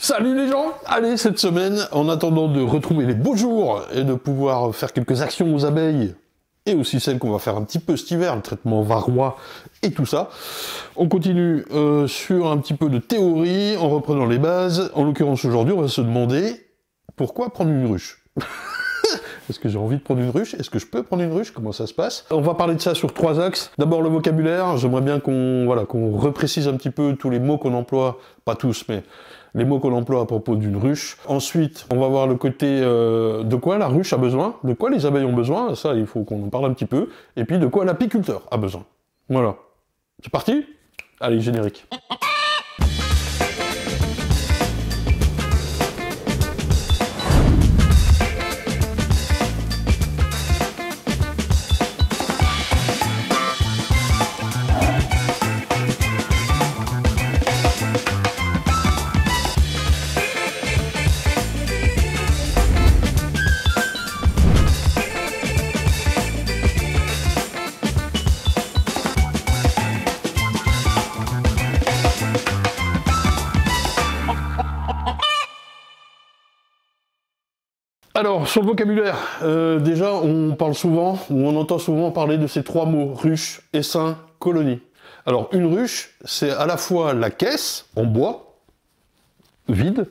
Salut les gens Allez, cette semaine, en attendant de retrouver les beaux jours et de pouvoir faire quelques actions aux abeilles, et aussi celles qu'on va faire un petit peu cet hiver, le traitement varrois et tout ça, on continue euh, sur un petit peu de théorie, en reprenant les bases. En l'occurrence, aujourd'hui, on va se demander pourquoi prendre une ruche Est-ce que j'ai envie de prendre une ruche Est-ce que je peux prendre une ruche Comment ça se passe On va parler de ça sur trois axes. D'abord le vocabulaire. J'aimerais bien qu'on voilà, qu'on reprécise un petit peu tous les mots qu'on emploie, pas tous, mais les mots qu'on emploie à propos d'une ruche. Ensuite, on va voir le côté euh, de quoi la ruche a besoin, de quoi les abeilles ont besoin, ça il faut qu'on en parle un petit peu, et puis de quoi l'apiculteur a besoin. Voilà. C'est parti Allez, générique. Alors, sur le vocabulaire, euh, déjà, on parle souvent, ou on entend souvent parler de ces trois mots, ruche, essaim, colonie. Alors, une ruche, c'est à la fois la caisse, en bois, vide,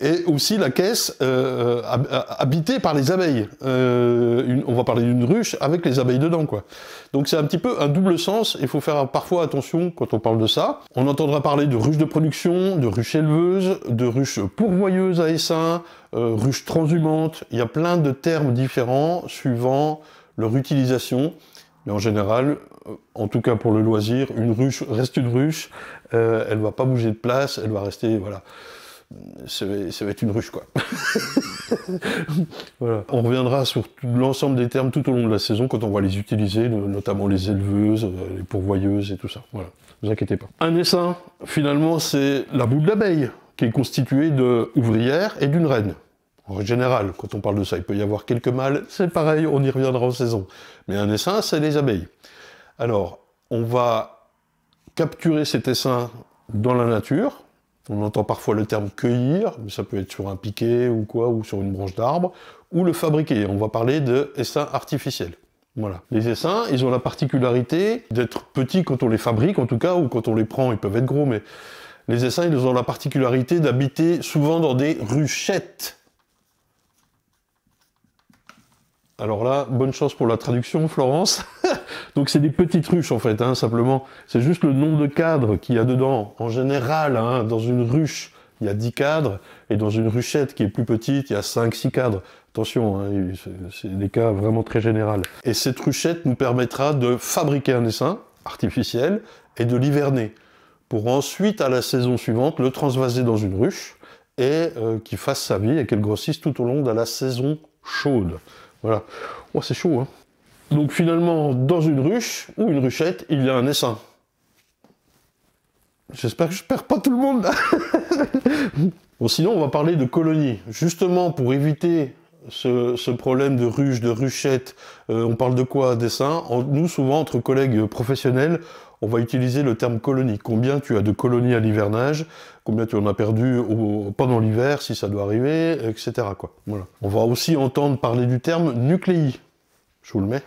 et aussi la caisse euh, euh, euh, habitée par les abeilles. on va parler d'une ruche avec les abeilles dedans, quoi. Donc c'est un petit peu un double sens, il faut faire parfois attention quand on parle de ça. On entendra parler de ruches de production, de ruche éleveuse, de ruche pourvoyeuse à essaim, euh, ruche transhumante, il y a plein de termes différents suivant leur utilisation. Mais en général, en tout cas pour le loisir, une ruche reste une ruche, Elle ne va pas bouger de place, elle va rester, voilà ça va, être une ruche, quoi. On reviendra sur l'ensemble des termes tout au long de la saison quand on va les utiliser, notamment les éleveuses, euh, les pourvoyeuses et tout ça. Voilà, ne vous inquiétez pas. Un essaim, finalement, c'est la boule d'abeille, qui est constituée d'ouvrières et d'une reine. En général, quand on parle de ça, il peut y avoir quelques mâles, c'est pareil, on y reviendra en saison. Mais un essaim, c'est les abeilles. Alors, on va capturer cet essaim dans la nature, on entend parfois le terme cueillir, mais ça peut être sur un piquet ou quoi, ou sur une branche d'arbre, ou le fabriquer. On va parler de essaim artificiel. Voilà. Les essaims, ils ont la particularité d'être petits quand on les fabrique, en tout cas, ou quand on les prend, ils peuvent être gros, mais les essaims, ils ont la particularité d'habiter souvent dans des ruchettes. Alors là, bonne chance pour la traduction, Florence. Donc c'est des petites ruches en fait, hein, simplement. C'est juste le nombre de cadres qu'il y a dedans. En général, hein, dans une ruche, il y a 10 cadres, et dans une ruchette qui est plus petite, il y a 5-6 cadres. Attention, hein, c'est des cas vraiment très généraux. Et cette ruchette nous permettra de fabriquer un essaim artificiel et de l'hiverner, pour ensuite, à la saison suivante, le transvaser dans une ruche, et euh, qu'il fasse sa vie et qu'elle grossisse tout au long de la saison chaude. Voilà. Oh, c'est chaud, hein donc finalement, dans une ruche ou une ruchette, il y a un essaim. J'espère que je perds pas tout le monde. bon, sinon, on va parler de colonies. Justement, pour éviter ce, problème de ruche, de ruchette, euh, on parle de quoi d'essaim Nous, souvent, entre collègues professionnels, on va utiliser le terme colonie. Combien tu as de colonies à l'hivernage Combien tu en as perdu pendant l'hiver, si ça doit arriver, etc. Quoi. Voilà. On va aussi entendre parler du terme nucléi. Je vous le mets.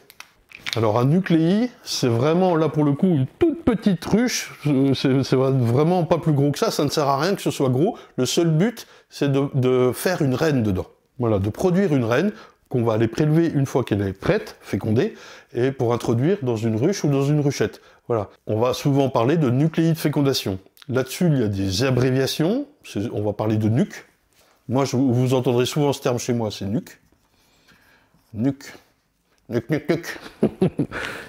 Alors un nucléi, c'est vraiment là pour le coup une toute petite ruche, euh, c'est vraiment pas plus gros que ça, ça ne sert à rien que ce soit gros, le seul but c'est de, faire une reine dedans. Voilà, de produire une reine qu'on va aller prélever une fois qu'elle est prête, fécondée, et pour introduire dans une ruche ou dans une ruchette. Voilà, on va souvent parler de nucléi de fécondation. Là-dessus, il y a des abréviations, on va parler de nuque. Moi, je, vous entendrez souvent ce terme chez moi, c'est nuc. Nuc.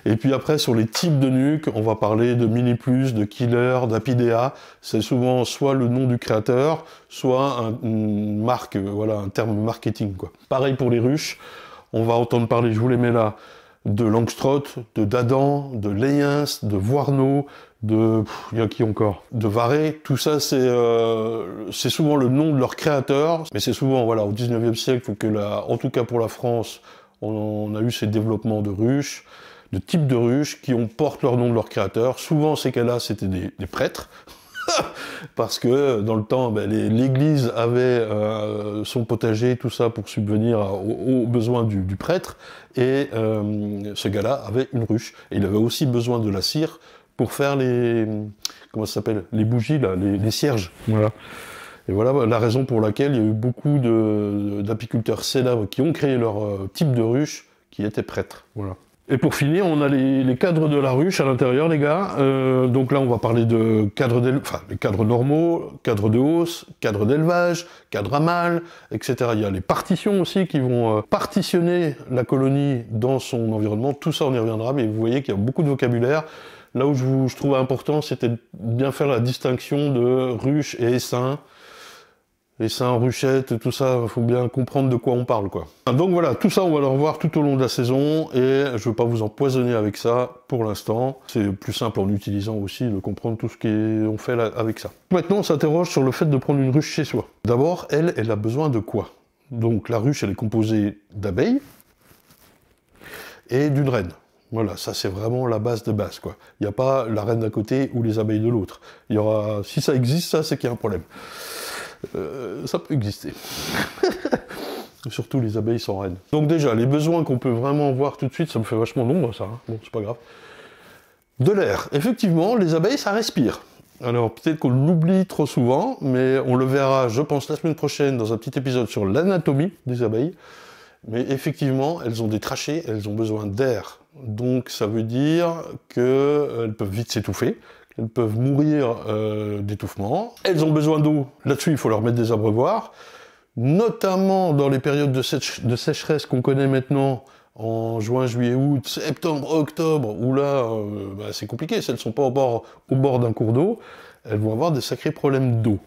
et puis après, sur les types de nuques, on va parler de mini plus, de killer, d'apidea. C'est souvent soit le nom du créateur, soit un, une marque, euh, voilà, un terme marketing. Pareil pour les ruches, on va entendre parler, je vous les mets là, de Langstroth, de Dadan, de Leyens, de Voirneau, de... Il y a qui encore De Varé. Tout ça, euh, c'est souvent le nom de leur créateur. Mais c'est souvent, voilà, au 19e siècle, que, la, en tout cas pour la France, on, a eu ces développements de ruches, de types de ruches qui ont porté leur nom de leur créateur. Souvent, ces cas-là, c'était des, prêtres. Parce que dans le temps, ben, l'Église avait euh, son potager, tout ça, pour subvenir aux, besoins du, prêtre. Et euh, ce gars-là avait une ruche. Et il avait aussi besoin de la cire pour faire les, comment s'appelle, les bougies les, les cierges. Voilà. Et voilà la raison pour laquelle il y a eu beaucoup d'apiculteurs célèbres qui ont créé leur euh, type de ruche qui étaient prêtres. Et pour finir, on a les, cadres de la ruche à l'intérieur, les gars. Euh, donc là, on va parler de cadres, enfin, les cadres normaux, cadres de hausse, cadres d'élevage, cadres à mâle, etc. Il y a les partitions aussi qui vont euh, partitionner la colonie dans son environnement. Tout ça, on y reviendra, mais vous voyez qu'il y a beaucoup de vocabulaire. Là où je, trouvais trouve important, c'était de bien faire la distinction de ruche et essaim les ça, en ruchette, tout ça, il faut bien comprendre de quoi on parle, quoi. Donc voilà, tout ça, on va le revoir tout au long de la saison, et je ne veux pas vous empoisonner avec ça pour l'instant. C'est plus simple en utilisant aussi de comprendre tout ce qu'on fait avec ça. Maintenant, on s'interroge sur le fait de prendre une ruche chez soi. D'abord, elle, elle a besoin de quoi Donc la ruche, elle est composée d'abeilles et d'une reine. Voilà, ça c'est vraiment la base de base, quoi. Il n'y a pas la reine d'un côté ou les abeilles de l'autre. Il y aura, si ça existe, ça c'est qu'il y a un problème. Euh, ça peut exister. Surtout les abeilles sans reine. Donc déjà, les besoins qu'on peut vraiment voir tout de suite, ça me fait vachement long, ça. Hein. Bon, c'est pas grave. De l'air. Effectivement, les abeilles, ça respire. Alors peut-être qu'on l'oublie trop souvent, mais on le verra, je pense, la semaine prochaine dans un petit épisode sur l'anatomie des abeilles. Mais effectivement, elles ont des trachées, elles ont besoin d'air. Donc ça veut dire qu'elles peuvent vite s'étouffer elles peuvent mourir euh, d'étouffement. Elles ont besoin d'eau, là-dessus il faut leur mettre des abreuvoirs, notamment dans les périodes de, sécheresse qu'on connaît maintenant, en juin, juillet, août, septembre, octobre, où là, euh, bah, c'est compliqué, si elles ne sont pas au bord d'un cours d'eau, elles vont avoir des sacrés problèmes d'eau.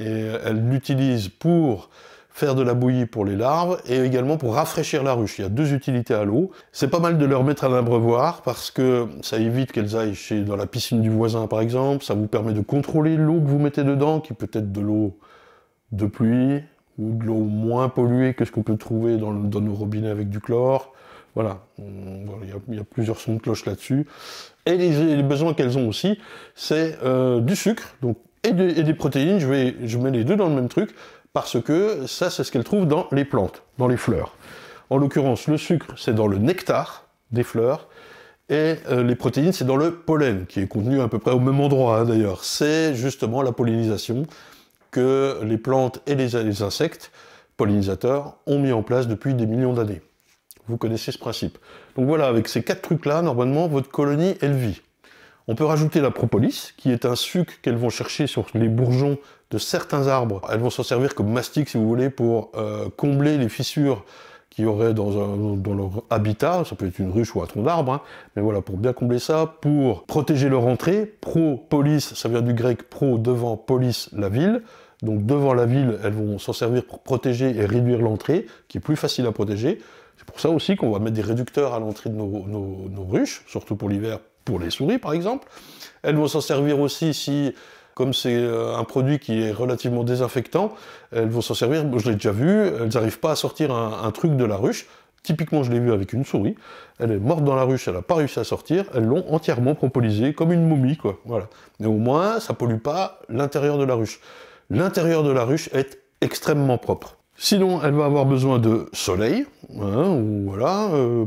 Et elles l'utilisent pour faire de la bouillie pour les larves et également pour rafraîchir la ruche. Il y a deux utilités à l'eau. C'est pas mal de leur mettre à l'abreuvoir parce que ça évite qu'elles aillent chez, dans la piscine du voisin par exemple. Ça vous permet de contrôler l'eau que vous mettez dedans, qui peut être de l'eau de pluie ou de l'eau moins polluée que ce qu'on peut trouver dans, dans, nos robinets avec du chlore. Voilà, il y, a, plusieurs sons de cloche là-dessus. Et les, besoins qu'elles ont aussi, c'est euh, du sucre, donc et, des protéines, je, vais, je mets les deux dans le même truc parce que ça, c'est ce qu'elle trouve dans les plantes, dans les fleurs. En l'occurrence, le sucre, c'est dans le nectar des fleurs, et euh, les protéines, c'est dans le pollen, qui est contenu à peu près au même endroit hein, d'ailleurs. C'est justement la pollinisation que les plantes et les, les insectes pollinisateurs ont mis en place depuis des millions d'années. Vous connaissez ce principe. Donc voilà, avec ces quatre trucs-là, normalement, votre colonie, elle vit. On peut rajouter la propolis, qui est un suc qu'elles vont chercher sur les bourgeons de certains arbres. Elles vont s'en servir comme mastic, si vous voulez, pour euh, combler les fissures qu'il y aurait dans, leur habitat. Ça peut être une ruche ou un tronc d'arbre. Hein. Mais voilà, pour bien combler ça, pour protéger leur entrée, Propolis, ça vient du grec pro devant police, la ville. Donc devant la ville, elles vont s'en servir pour protéger et réduire l'entrée, qui est plus facile à protéger. C'est pour ça aussi qu'on va mettre des réducteurs à l'entrée de nos ruches, surtout pour l'hiver, pour les souris par exemple. Elles vont s'en servir aussi si, comme c'est euh, un produit qui est relativement désinfectant, elles vont s'en servir, je l'ai déjà vu, elles n'arrivent pas à sortir un, truc de la ruche. Typiquement, je l'ai vu avec une souris. Elle est morte dans la ruche, elle n'a pas réussi à sortir. Elles l'ont entièrement propolisée comme une momie, quoi. Voilà. Mais au moins, ça pollue pas l'intérieur de la ruche. L'intérieur de la ruche est extrêmement propre. Sinon, elle va avoir besoin de soleil, hein, ou voilà, euh,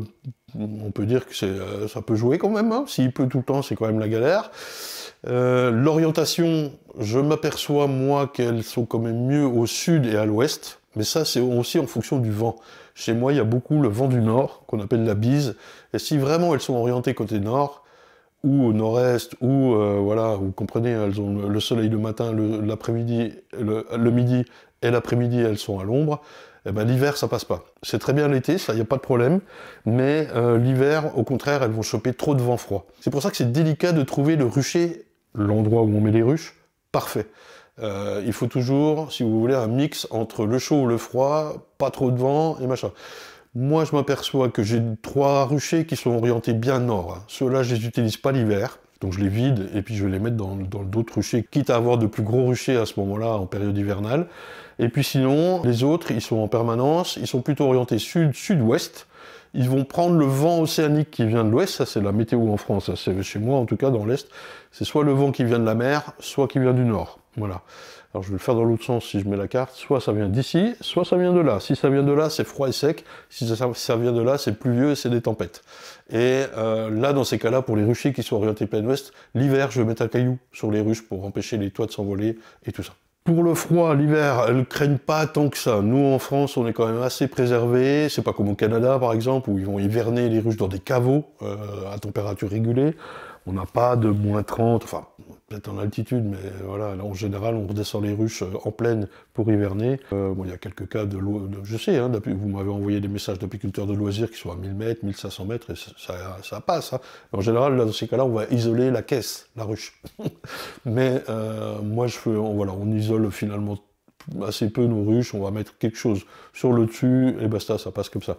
on peut dire que euh, ça peut jouer quand même, hein. s'il pleut tout le temps, c'est quand même la galère. Euh, l'orientation, je m'aperçois moi qu'elles sont quand même mieux au sud et à l'ouest, mais ça c'est aussi en fonction du vent. Chez moi, il y a beaucoup le vent du nord, qu'on appelle la bise, et si vraiment elles sont orientées côté nord, ou au nord-est, ou euh, voilà, vous comprenez, elles ont le soleil le matin, l'après-midi, le, midi et l'après-midi, elles sont à l'ombre. Et eh ben, l'hiver, ça passe pas. C'est très bien l'été, ça, il n'y a pas de problème, mais euh, l'hiver, au contraire, elles vont choper trop de vent froid. C'est pour ça que c'est délicat de trouver le rucher, l'endroit où on met les ruches, parfait. Euh, il faut toujours, si vous voulez, un mix entre le chaud ou le froid, pas trop de vent et machin. Moi, je m'aperçois que j'ai trois ruchers qui sont orientés bien nord. Hein. Ceux-là, je les utilise pas l'hiver. Donc je les vide et puis je vais les mettre dans, d'autres ruchers, quitte à avoir de plus gros ruchers à ce moment-là en période hivernale. Et puis sinon, les autres, ils sont en permanence, ils sont plutôt orientés sud-sud-ouest. Ils vont prendre le vent océanique qui vient de l'ouest, ça c'est la météo en France, hein. c'est chez moi en tout cas dans l'est, c'est soit le vent qui vient de la mer, soit qui vient du nord. Voilà. Alors je vais le faire dans l'autre sens si je mets la carte. Soit ça vient d'ici, soit ça vient de là. Si ça vient de là, c'est froid et sec. Si ça, vient de là, c'est pluvieux et c'est des tempêtes. Et euh, là, dans ces cas-là, pour les ruchers qui sont orientés plein ouest, l'hiver, je vais mettre un caillou sur les ruches pour empêcher les toits de s'envoler et tout ça. Pour le froid, l'hiver, elles ne craignent pas tant que ça. Nous, en France, on est quand même assez préservés. C'est pas comme au Canada, par exemple, où ils vont hiverner les ruches dans des caveaux euh, à température régulée. On n'a pas de moins 30, enfin, en altitude, mais voilà, en général, on redescend les ruches euh, en pleine pour hiverner. Euh, il y a quelques cas de, je sais, hein, vous m'avez envoyé des messages d'apiculteurs de loisirs qui sont à 1000 mètres, 1500 mètres, et ça, ça passe. Hein. En général, dans ces cas-là, on va isoler la caisse, la ruche. mais euh, moi, je veux on, voilà, on isole finalement assez peu nos ruches, on va mettre quelque chose sur le dessus, et basta, ben, ça passe comme ça.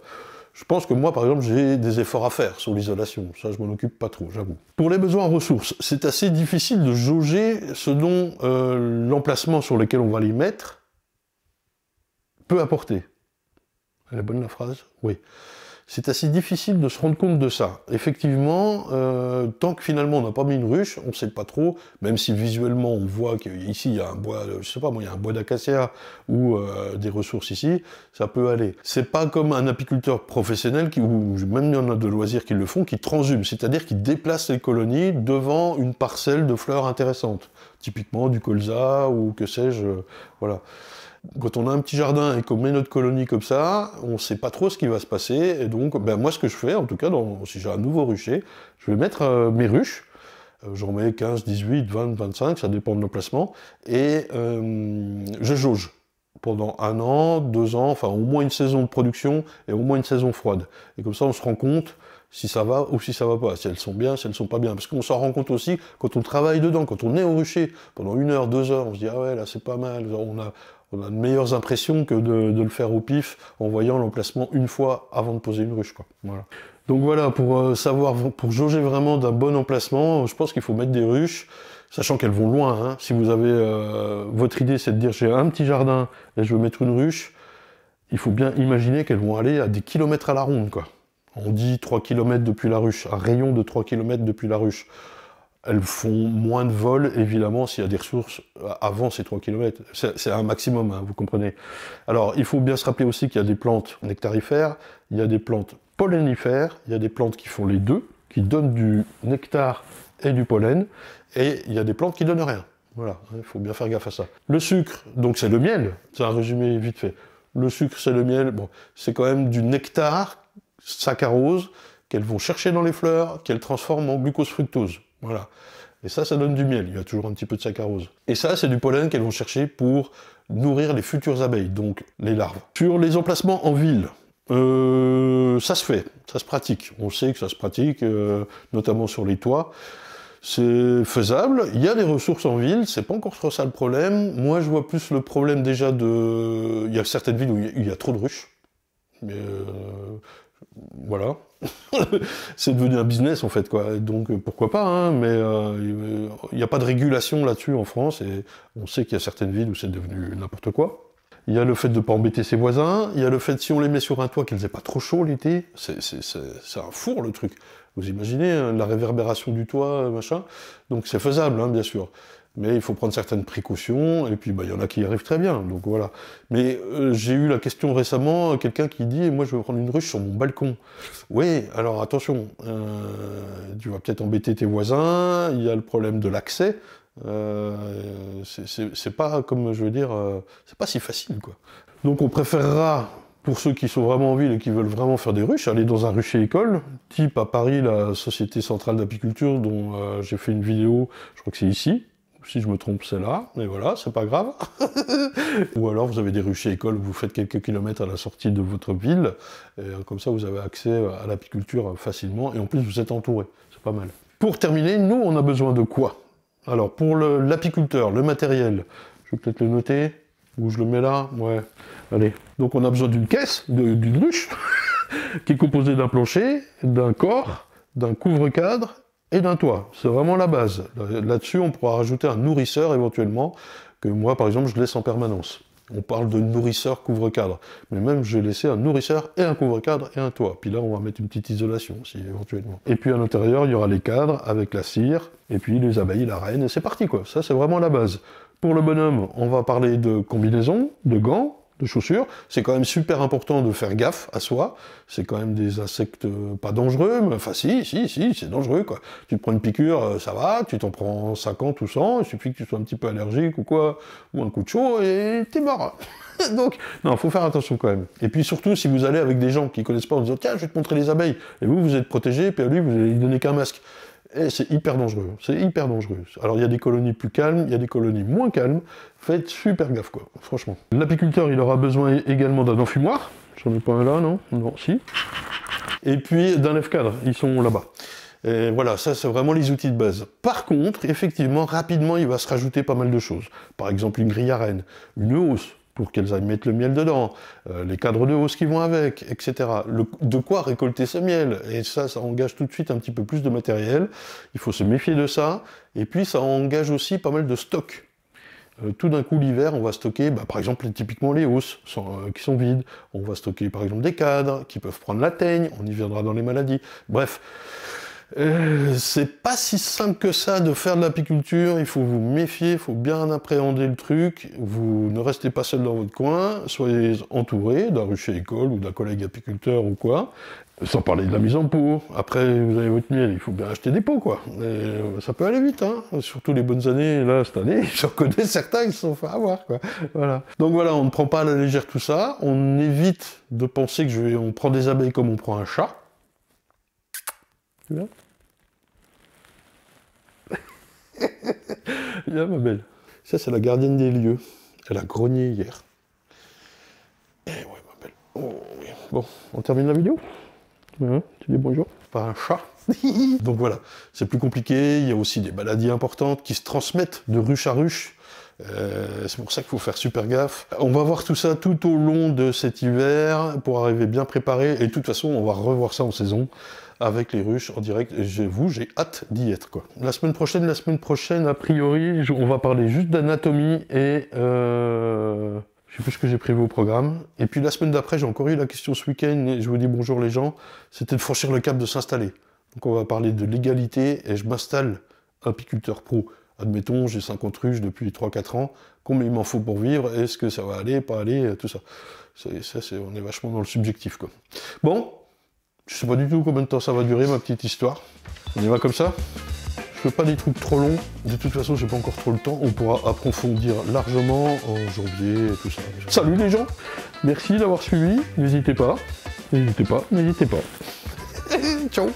Je pense que moi, par exemple, j'ai des efforts à faire sur l'isolation. Ça, je m'en occupe pas trop, j'avoue. Pour les besoins en ressources, c'est assez difficile de jauger ce dont euh, l'emplacement sur lequel on va les mettre peut apporter. Elle est bonne la phrase Oui. C'est assez difficile de se rendre compte de ça. Effectivement, euh, tant que finalement on n'a pas mis une ruche, on ne sait pas trop, même si visuellement on voit qu'ici il y a un bois, je sais pas moi, il y a un bois d'acacia ou euh, des ressources ici, ça peut aller. C'est pas comme un apiculteur professionnel, qui, ou même il y en a de loisirs qui le font, qui transhume, c'est-à-dire qui déplace les colonies devant une parcelle de fleurs intéressantes, typiquement du colza ou que sais-je, euh, voilà quand on a un petit jardin et qu'on met notre colonie comme ça, on ne sait pas trop ce qui va se passer. Et donc, ben moi, ce que je fais, en tout cas, si j'ai un nouveau rucher, je vais mettre euh, mes ruches. Euh, j'en mets 15, 18, 20, 25, ça dépend de l'emplacement. Et euh, je jauge pendant un an, deux ans, enfin au moins une saison de production et au moins une saison froide. Et comme ça, on se rend compte si ça va ou si ça va pas, si elles sont bien, si elles ne sont pas bien. Parce qu'on s'en rend compte aussi quand on travaille dedans, quand on est au rucher pendant une heure, deux heures, on se dit ah ouais là c'est pas mal, on a, on a de meilleures impressions que de, le faire au pif en voyant l'emplacement une fois avant de poser une ruche. Donc voilà, pour euh, savoir, pour jauger vraiment d'un bon emplacement, je pense qu'il faut mettre des ruches, sachant qu'elles vont loin. Hein. Si vous avez euh, votre idée, c'est de dire j'ai un petit jardin et je veux mettre une ruche, il faut bien imaginer qu'elles vont aller à des kilomètres à la ronde. Quoi. On dit 3 km depuis la ruche, un rayon de 3 km depuis la ruche elles font moins de vols, évidemment, s'il y a des ressources avant ces 3 km. C'est un maximum, hein, vous comprenez. Alors, il faut bien se rappeler aussi qu'il y a des plantes nectarifères, il y a des plantes pollinifères, il y a des plantes qui font les deux, qui donnent du nectar et du pollen, et il y a des plantes qui donnent rien. Voilà, il faut bien faire gaffe à ça. Le sucre, donc c'est le miel, c'est un résumé vite fait. Le sucre, c'est le miel, bon, c'est quand même du nectar saccharose qu'elles vont chercher dans les fleurs, qu'elles transforment en glucose fructose. Voilà. Et ça, ça donne du miel. Il y a toujours un petit peu de saccharose. Et ça, c'est du pollen qu'elles vont chercher pour nourrir les futures abeilles, donc les larves. Sur les emplacements en ville, euh, ça se fait, ça se pratique. On sait que ça se pratique, euh, notamment sur les toits. C'est faisable. Il y a des ressources en ville. C'est pas encore trop ça le problème. Moi, je vois plus le problème déjà de. Il y a certaines villes où il y a trop de ruches. Euh, voilà, c'est devenu un business en fait quoi. Donc euh, pourquoi pas, hein, mais euh, il n'y a pas de régulation là-dessus en France et on sait qu'il y a certaines villes où c'est devenu n'importe quoi. Il y a le fait de ne pas embêter ses voisins, il y a le fait si on les met sur un toit qu'ils n'aient pas trop chaud l'été, c'est un four le truc. Vous imaginez hein, la réverbération du toit, euh, machin. Donc c'est faisable hein, bien sûr, mais il faut prendre certaines précautions, et puis bah, il y en a qui y arrivent très bien, donc voilà. Mais euh, j'ai eu la question récemment, quelqu'un qui dit « moi je veux prendre une ruche sur mon balcon ». Oui, alors attention, euh, tu vas peut-être embêter tes voisins, il y a le problème de l'accès, euh, c'est pas, comme je veux dire, c'est pas si facile, quoi. Donc on préférera pour ceux qui sont vraiment en ville et qui veulent vraiment faire des ruches, aller dans un rucher école, type à Paris, la Société Centrale d'Apiculture, dont j'ai fait une vidéo, je crois que c'est ici, si je me trompe, c'est là, mais voilà, c'est pas grave. Ou alors vous avez des ruches écoles école, vous faites quelques kilomètres à la sortie de votre ville, euh, comme ça vous avez accès euh, à l'apiculture euh, facilement, et en plus vous êtes entouré, c'est pas mal. Pour terminer, nous on a besoin de quoi Alors pour l'apiculteur, le, matériel, je vais peut-être le noter, ou je le mets là, ouais, allez. Donc on a besoin d'une caisse, d'une ruche qui est composée d'un plancher, d'un corps, d'un couvre-cadre et d'un toit. C'est vraiment la base. Là-dessus, on pourra rajouter un nourrisseur éventuellement, que moi, par exemple, je laisse en permanence. On parle de nourrisseur couvre-cadre. Mais même, j'ai laissé un nourrisseur et un couvre-cadre et un toit. Puis là, on va mettre une petite isolation aussi, éventuellement. Et puis à l'intérieur, il y aura les cadres avec la cire, et puis les abeilles, la reine, et c'est parti, quoi. Ça, c'est vraiment la base. Pour le bonhomme, on va parler de combinaison, de gants, de chaussures. C'est quand même super important de faire gaffe à soi. C'est quand même des insectes euh, pas dangereux, mais enfin si, si, si, c'est dangereux quoi. Tu te prends une piqûre, euh, ça va, tu t'en prends 50 ou 100, il suffit que tu sois un petit peu allergique ou quoi, ou un coup de chaud, et t'es mort. Donc, non, faut faire attention quand même. Et puis surtout, si vous allez avec des gens qui connaissent pas en disant tiens, je vais te montrer les abeilles, et vous, vous êtes protégé, puis à lui, vous allez lui donner qu'un masque. Eh, c'est hyper dangereux, c'est hyper dangereux. Alors il y a des colonies plus calmes, il y a des colonies moins calmes, faites super gaffe quoi, franchement. L'apiculteur il aura besoin également d'un enfumoir, j'en ai pas un là non Non, si. Et puis d'un f cadre ils sont là-bas. voilà, ça c'est vraiment les outils de base. Par contre, effectivement, rapidement, il va se rajouter pas mal de choses. Par exemple, une grille à reine, une hausse, pour qu'elles aillent mettre le miel dedans, euh, les cadres de hausse qui vont avec, etc. de quoi récolter ce miel Et ça, ça engage tout de suite un petit peu plus de matériel. Il faut se méfier de ça. Et puis, ça engage aussi pas mal de stocks. Euh, tout d'un coup, l'hiver, on va stocker, bah, par exemple, typiquement les hausses euh, qui sont vides. On va stocker, par exemple, des cadres qui peuvent prendre la teigne. On y viendra dans les maladies. Bref. Euh, c'est pas si simple que ça de faire de l'apiculture, il faut vous méfier, il faut bien appréhender le truc, vous ne restez pas seul dans votre coin, soyez entouré d'un rucher école ou d'un collègue apiculteur ou quoi, sans parler de la mise en pot. Après, vous avez votre miel, il faut bien acheter des pots, quoi. Euh, ça peut aller vite, hein. Surtout les bonnes années, là, cette année, j'en connais certains qui se sont fait avoir, quoi. Voilà. Donc voilà, on ne prend pas à la légère tout ça. On évite de penser que je vais, on prend des abeilles comme on prend un chat. Viens, ma belle. Ça, c'est la gardienne des lieux. Elle a grogné hier. Eh ouais, ma belle. Oh, bon, on termine la vidéo Tu dis bonjour Pas un chat. Donc voilà, c'est plus compliqué. Il y a aussi des maladies importantes qui se transmettent de ruche à ruche. Euh, c'est pour ça qu'il faut faire super gaffe. On va voir tout ça tout au long de cet hiver pour arriver bien préparé. Et de toute façon, on va revoir ça en saison avec les ruches en direct. vous, j'ai hâte d'y être. La semaine prochaine, la semaine prochaine, a priori, on va parler juste d'anatomie et... Euh, je sais plus ce que j'ai prévu au programme. Et puis la semaine d'après, j'ai encore eu la question ce week-end, et je vous dis bonjour les gens, c'était de franchir le cap de s'installer. Donc on va parler de l'égalité, et je m'installe apiculteur pro admettons, j'ai 50 ruches depuis 3-4 ans, combien il m'en faut pour vivre, est-ce que ça va aller, pas aller, euh, tout ça. Ça, c'est, on est vachement dans le subjectif, quoi. Bon, je sais pas du tout combien de temps ça va durer, ma petite histoire. On y va comme ça je fais pas des trucs trop longs, de toute façon j'ai pas encore trop le temps, on pourra approfondir largement en janvier et tout ça. Salut les gens, merci d'avoir suivi, n'hésitez pas, n'hésitez pas, n'hésitez pas. Ciao